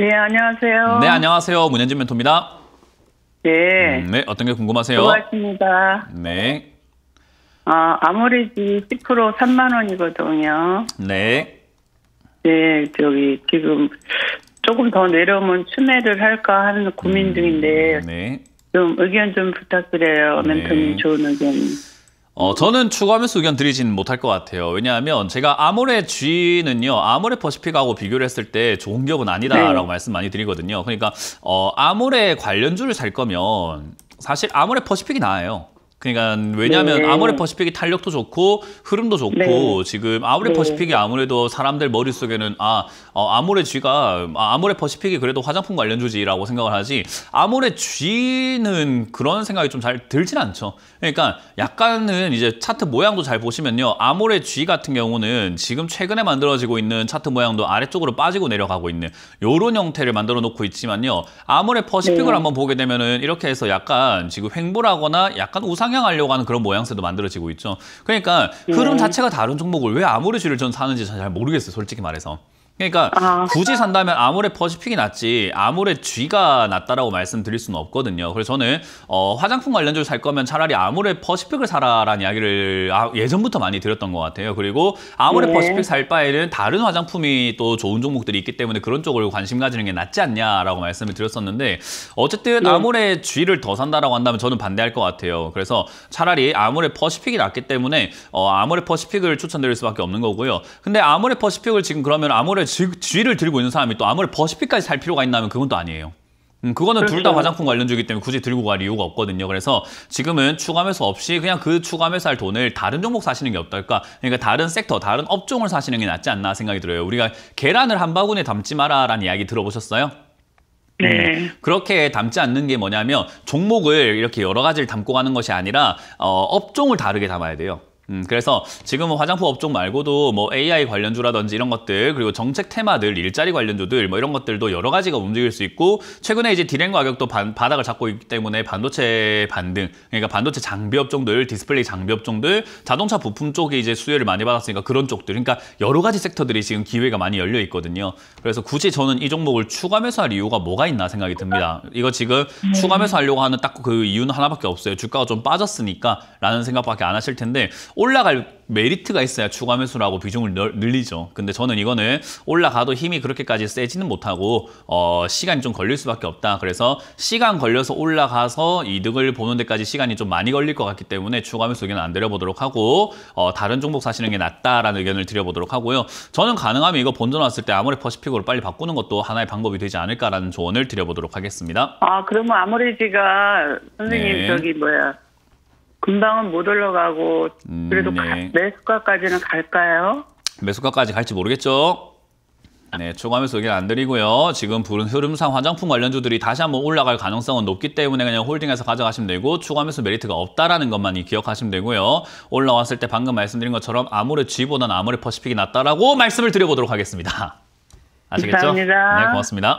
네, 안녕하세요. 네, 안녕하세요. 문현진 멘토입니다. 네. 음, 네, 어떤 게 궁금하세요? 고맙습니다. 네. 아, 아무리지 10% 3만 원이거든요. 네. 네, 저기 지금 조금 더 내려오면 추매를 할까 하는 고민 음, 중인데 음, 네. 좀 의견 좀 부탁드려요. 네. 멘토님 네. 좋은 의견. 어, 저는 추가하면서 의견 드리진 못할 것 같아요. 왜냐하면 제가 아모레 G는요, 아모레 퍼시픽하고 비교를 했을 때 좋은 기업은 아니다라고 네. 말씀 많이 드리거든요. 그러니까 어, 아모레 관련주를 살 거면 사실 아모레 퍼시픽이 나아요. 그러니까 왜냐하면 네. 아모레 퍼시픽이 탄력도 좋고 흐름도 좋고 네. 지금 아모레 네. 퍼시픽이 아무래도 사람들 머릿속에는 아 어, 아모레 쥐가 아, 아모레 퍼시픽이 그래도 화장품 관련주지라고 생각을 하지 아모레 쥐는 그런 생각이 좀 잘 들진 않죠. 그러니까 약간은 이제 차트 모양도 잘 보시면요. 아모레 쥐 같은 경우는 지금 최근에 만들어지고 있는 차트 모양도 아래쪽으로 빠지고 내려가고 있는 요런 형태를 만들어 놓고 있지만요. 아모레 퍼시픽을 네. 한번 보게 되면은 이렇게 해서 약간 지금 횡보라거나 약간 우상 상향하려고 하는 그런 모양새도 만들어지고 있죠. 그러니까 흐름 예. 자체가 다른 종목을 왜아무리쥐를전 사는지 잘 모르겠어요. 솔직히 말해서. 그러니까 아. 굳이 산다면 아무래 퍼시픽이 낫지 아무래 G가 낫다라고 말씀드릴 수는 없거든요. 그래서 저는 어, 화장품 관련주를 살 거면 차라리 아무래 퍼시픽을 사라라는 이야기를 아, 예전부터 많이 드렸던 것 같아요. 그리고 아무래 네. 퍼시픽 살 바에는 다른 화장품이 또 좋은 종목들이 있기 때문에 그런 쪽을 관심 가지는 게 낫지 않냐라고 말씀을 드렸었는데 어쨌든 네. 아무래 G를 더 산다라고 한다면 저는 반대할 것 같아요. 그래서 차라리 아무래 퍼시픽이 낫기 때문에 어, 아무래 퍼시픽을 추천드릴 수밖에 없는 거고요. 근데 아무래 퍼시픽을 지금 그러면 아무래 쥐를 들고 있는 사람이 또 암을 버시피까지 살 필요가 있나 면 그건 또 아니에요. 음, 그거는 둘 다 화장품 관련주기 때문에 굳이 들고 갈 이유가 없거든요. 그래서 지금은 추가매수 없이 그냥 그 추가매수 할 돈을 다른 종목 사시는 게 어떨까? 그러니까 다른 섹터, 다른 업종을 사시는 게 낫지 않나 생각이 들어요. 우리가 계란을 한 바구니에 담지 마라라는 이야기 들어보셨어요? 네. 그렇게 담지 않는 게 뭐냐면 종목을 이렇게 여러 가지를 담고 가는 것이 아니라 어, 업종을 다르게 담아야 돼요. 음, 그래서 지금은 화장품 업종 말고도 뭐 AI 관련주라든지 이런 것들 그리고 정책 테마들 일자리 관련주들 뭐 이런 것들도 여러 가지가 움직일 수 있고 최근에 이제 디램 가격도 바, 바닥을 잡고 있기 때문에 반도체 반등 그러니까 반도체 장비 업종들 디스플레이 장비 업종들 자동차 부품 쪽이 이제 수혜를 많이 받았으니까 그런 쪽들 그러니까 여러 가지 섹터들이 지금 기회가 많이 열려 있거든요. 그래서 굳이 저는 이 종목을 추가 매수할 이유가 뭐가 있나 생각이 듭니다. 이거 지금 음. 네. 추가 매수하려고 하는 딱 그 이유는 하나밖에 없어요. 주가가 좀 빠졌으니까라는 생각밖에 안 하실 텐데 올라갈 메리트가 있어야 추가 매수라고 비중을 늘리죠. 근데 저는 이거는 올라가도 힘이 그렇게까지 세지는 못하고 어, 시간이 좀 걸릴 수밖에 없다. 그래서 시간 걸려서 올라가서 이득을 보는 데까지 시간이 좀 많이 걸릴 것 같기 때문에 추가 매수 의견은 안 드려보도록 하고 어, 다른 종목 사시는 게 낫다라는 의견을 드려보도록 하고요. 저는 가능하면 이거 본전 왔을 때아무리 퍼시픽으로 빨리 바꾸는 것도 하나의 방법이 되지 않을까라는 조언을 드려보도록 하겠습니다. 아 그러면 아무리지가 선생님 네. 저기 뭐야 금방은 못 올라가고 음, 그래도 음, 네. 가, 매수가까지는 갈까요? 매수가까지 갈지 모르겠죠. 네, 초과하면서 의견 안 드리고요. 지금 부른 흐름상 화장품 관련주들이 다시 한번 올라갈 가능성은 높기 때문에 그냥 홀딩해서 가져가시면 되고 초과하면서 메리트가 없다라는 것만 기억하시면 되고요. 올라왔을 때 방금 말씀드린 것처럼 아무래 G보다는 아무래 퍼시픽이 낫다라고 말씀을 드려보도록 하겠습니다. 아시겠죠? 감사합니다. 네, 고맙습니다.